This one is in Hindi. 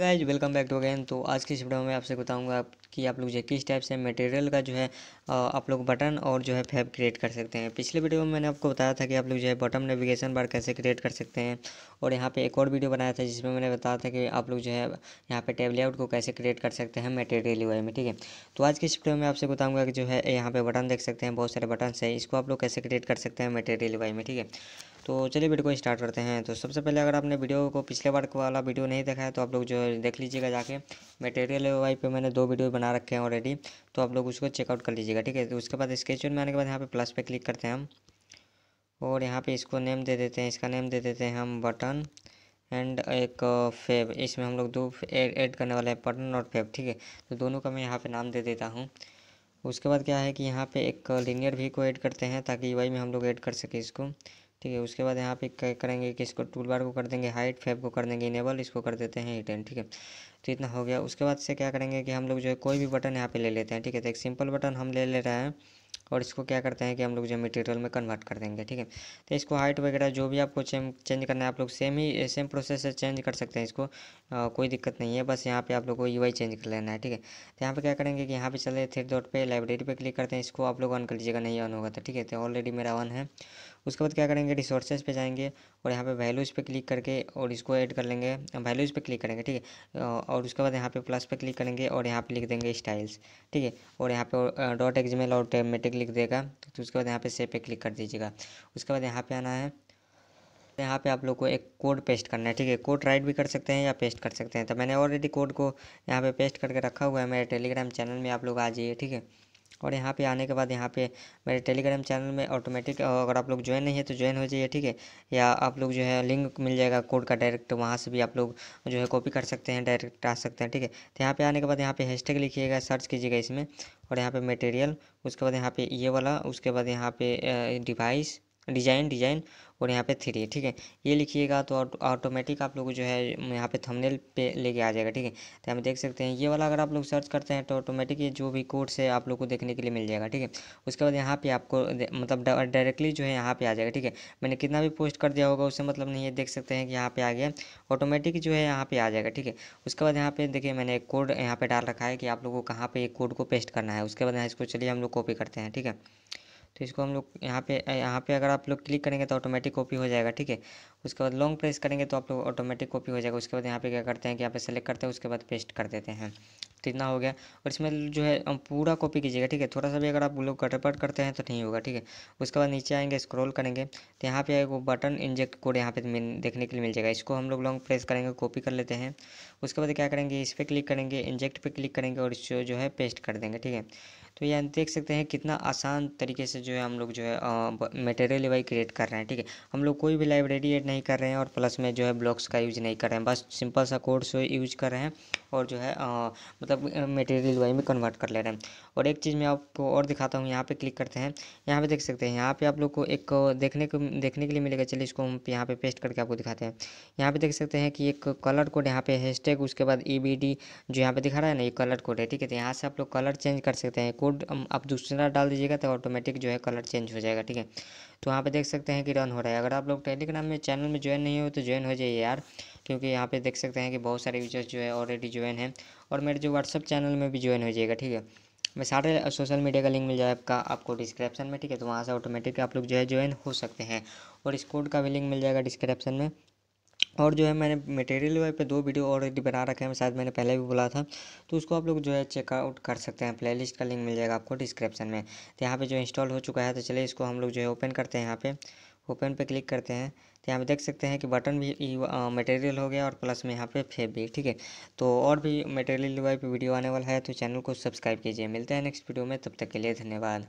guys welcome back to again तो आज की इस वीडियो में आपसे बताऊंगा कि आप लोग जो किस टाइप से मटेरियल का जो है आप लोग बटन और जो है फैब क्रिएट कर सकते हैं पिछले वीडियो में मैंने आपको बताया था कि आप लोग जो है बटन नेविगेशन बार कैसे क्रिएट कर सकते हैं और यहाँ पे एक और वीडियो बनाया था जिसमें मैंने बताया था कि आप लोग जो है यहाँ पे टेबले आउट को कैसे क्रिएट कर सकते हैं मेटेरियल वे में ठीक है तो आज की इस वीडियो में आपसे बताऊँगा कि जो है यहाँ पर बटन देख सकते हैं बहुत सारे बटन है इसको आप लोग कैसे क्रिएट कर सकते हैं मेटेरियल वे में ठीक है तो चलिए वीडियो को स्टार्ट करते हैं तो सबसे पहले अगर आपने वीडियो को पिछले बार वाला वीडियो नहीं देखा है तो आप लोग जो है देख लीजिएगा जाके मटेरियल वाई पे मैंने दो वीडियो बना रखे हैं ऑलरेडी तो आप लोग उसको चेकआउट कर लीजिएगा ठीक है तो उसके बाद स्केच में आने के बाद यहाँ पर प्लस पे क्लिक करते हैं हम और यहाँ पर इसको नेम दे देते हैं इसका नेम दे देते हैं हम बटन एंड एक फेब इसमें हम लोग दो एड करने वाले हैं बटन और फेब ठीक है तो दोनों का मैं यहाँ पर नाम दे देता हूँ उसके बाद क्या है कि यहाँ पे एक लिनियर भी को ऐड करते हैं ताकि वाई में हम लोग ऐड कर सकें इसको ठीक है उसके बाद यहाँ पे करेंगे कि इसको टूल बार को कर देंगे हाइट फेब को कर देंगे इनेबल इसको कर देते हैं हिट e एंड ठीक है तो इतना हो गया उसके बाद से क्या करेंगे कि हम लोग जो है कोई भी बटन यहाँ पे ले लेते हैं ठीक है तो एक सिंपल बटन हम ले ले रहे हैं और इसको क्या करते हैं कि हम लोग जो मटेरियल में कन्वर्ट कर देंगे ठीक है तो इसको हाइट वगैरह जो भी आपको चेंज करना है आप लोग सेम ही सेम प्रोसेस से चेंज कर सकते हैं इसको आ, कोई दिक्कत नहीं है बस यहाँ पे आप लोग को यू चेंज कर लेना है ठीक है तो यहाँ पर क्या करेंगे कि यहाँ पर चले थ्री डॉट पर लाइब्रेरी पर क्लिक करते हैं इसको आप लोग ऑन कर लीजिएगा नहीं ऑन होगा तो ठीक है तो ऑलरेडी मेरा ऑन है उसके बाद क्या करेंगे रिसोर्सेज पे जाएंगे और यहाँ पे वैल्यूज़ पे क्लिक करके और इसको ऐड कर लेंगे वैल्यूज़ पे क्लिक करेंगे ठीक है और उसके बाद यहाँ पे प्लस पे क्लिक करेंगे और यहाँ पे लिख देंगे स्टाइल्स ठीक है और यहाँ पे डॉट एक्जमेल और टेमेटिक क्लिक देगा तो उसके बाद यहाँ पे सेव पे क्लिक कर दीजिएगा उसके बाद यहाँ पे आना है यहाँ पे आप लोग को एक कोड पेस्ट करना है ठीक है कोड राइट भी कर सकते हैं या पेस्ट कर सकते हैं तो मैंने ऑलरेडी कोड को यहाँ पे पेस्ट करके रखा हुआ है मेरे टेलीग्राम चैनल में आप लोग आ जाइए ठीक है और यहाँ पे आने के बाद यहाँ पे मेरे टेलीग्राम चैनल में ऑटोमेटिक अगर आप लोग ज्वाइन नहीं है तो ज्वाइन हो जाइए ठीक है या आप लोग जो है लिंक मिल जाएगा कोड का डायरेक्ट वहाँ से भी आप लोग जो है कॉपी कर सकते हैं डायरेक्ट आ सकते हैं ठीक है तो यहाँ पर आने के बाद यहाँ पे हैशटैग लिखिएगा सर्च कीजिएगा इसमें और यहाँ पर मटेरियल उसके बाद यहाँ पे ये वाला उसके बाद यहाँ पे डिवाइस डिज़ाइन डिज़ाइन और यहाँ पे थ्री ठीक है ये लिखिएगा तो ऑटोमेटिक आप लोग जो है यहाँ पे थंबनेल पे लेके आ जाएगा ठीक है तो हम देख सकते हैं ये वाला अगर आप लोग सर्च करते हैं तो ऑटोमेटिक ये जो भी कोर्स है आप लोग को देखने के लिए मिल जाएगा ठीक है उसके बाद यहाँ पे आपको मतलब डायरेक्टली जो है यहाँ पे आ जाएगा ठीक है मैंने कितना भी पोस्ट कर दिया होगा उससे मतलब नहीं है देख सकते हैं कि यहाँ पे आ गया ऑटोमेटिक जो है यहाँ पे आ जाएगा ठीक है उसके बाद यहाँ पे देखिए मैंने एक कोड यहाँ पे डाल रखा है कि आप लोग को कहाँ पे एक कोड को पेस्ट करना है उसके बाद यहाँ इसको चलिए हम लोग कॉपी करते हैं ठीक है तो इसको हम लोग यहाँ पे यहाँ पे अगर आप लोग क्लिक करेंगे तो ऑटोमेटिक कॉपी हो जाएगा ठीक है उसके बाद लॉन्ग प्रेस करेंगे तो आप लोग ऑटोमेटिक कॉपी हो जाएगा उसके बाद यहाँ पे क्या करते हैं कि यहाँ पे सेलेक्ट करते हैं उसके बाद पेस्ट कर देते हैं कितना हो गया और इसमें जो है पूरा कॉपी कीजिएगा ठीक है थोड़ा सा भी अगर आप लोग कटपट करते हैं तो नहीं होगा ठीक है उसके बाद नीचे आएंगे स्क्रॉल करेंगे तो यहाँ पे वो बटन इंजेक्ट कोड यहाँ पे देखने के लिए मिल जाएगा इसको हम लोग लॉन्ग प्रेस करेंगे कॉपी कर लेते हैं उसके बाद क्या करेंगे इस पर क्लिक करेंगे इंजेक्ट पर क्लिक करेंगे और इसको जो है पेस्ट कर देंगे ठीक है तो यहाँ देख सकते हैं कितना आसान तरीके से जो है हम लोग जो है मटेरियल वाई क्रिएट कर रहे हैं ठीक है हम लोग कोई भी लाइब्रेरी एड नहीं कर रहे हैं और प्लस में जो है ब्लॉक्स का यूज नहीं कर रहे हैं बस सिंपल सा कोड्स यूज कर रहे हैं और जो है आ, मतलब मटेरियल वाई में कन्वर्ट कर ले रहे हैं और एक चीज़ मैं आपको और दिखाता हूँ यहाँ पे क्लिक करते हैं यहाँ पे देख सकते हैं यहाँ पे आप लोग को एक देखने को देखने के लिए मिलेगा चलिए इसको हम यहाँ पे पेस्ट करके आपको दिखाते हैं यहाँ पे देख सकते हैं कि एक कलर कोड यहाँ पे हैशटैग उसके बाद ई बी डी जो यहाँ पे दिखा रहा है ना ये कलर कोड है ठीक है तो यहाँ से आप लोग कलर चेंज कर सकते हैं कोड आप दूसरा डाल दीजिएगा तो ऑटोमेटिक जो है कलर चेंज हो जाएगा ठीक है तो यहाँ पे देख सकते हैं कि रन हो रहा है अगर आप लोग टेलीग्राम में चैनल में ज्वाइन नहीं हो तो ज्वाइन हो जाइए यार क्योंकि यहाँ पे देख सकते हैं कि बहुत सारे यूजर्स जो है ऑलरेडी ज्वाइन हैं और मेरे जो व्हाट्सअप चैनल में भी ज्वाइन हो जाएगा ठीक है मैं सारे सोशल मीडिया का लिंक मिल जाएगा आपका आपको डिस्क्रिप्शन में ठीक है तो वहाँ से ऑटोमेटिक आप लोग जो है ज्वाइन हो सकते हैं और इस कोड का भी लिंक मिल जाएगा डिस्क्रिप्शन में और जो है मैंने मटेरियल वाइप पे दो वीडियो ऑलरेडी बना रखे हैं शायद मैंने पहले भी बोला था तो उसको आप लोग जो है चेकआउट कर सकते हैं प्लेलिस्ट का लिंक मिल जाएगा आपको डिस्क्रिप्शन में तो यहाँ पे जो इंस्टॉल हो चुका है तो चलिए इसको हम लोग जो है ओपन करते हैं यहाँ पे ओपन पे क्लिक करते हैं तो यहाँ पे देख सकते हैं कि बटन भी मटेरियल हो गया और प्लस में यहाँ पे फेब भी ठीक है तो और भी मटेरियल वाई पे वीडियो आने वाला है तो चैनल को सब्सक्राइब कीजिए मिलते हैं नेक्स्ट वीडियो में तब तक के लिए धन्यवाद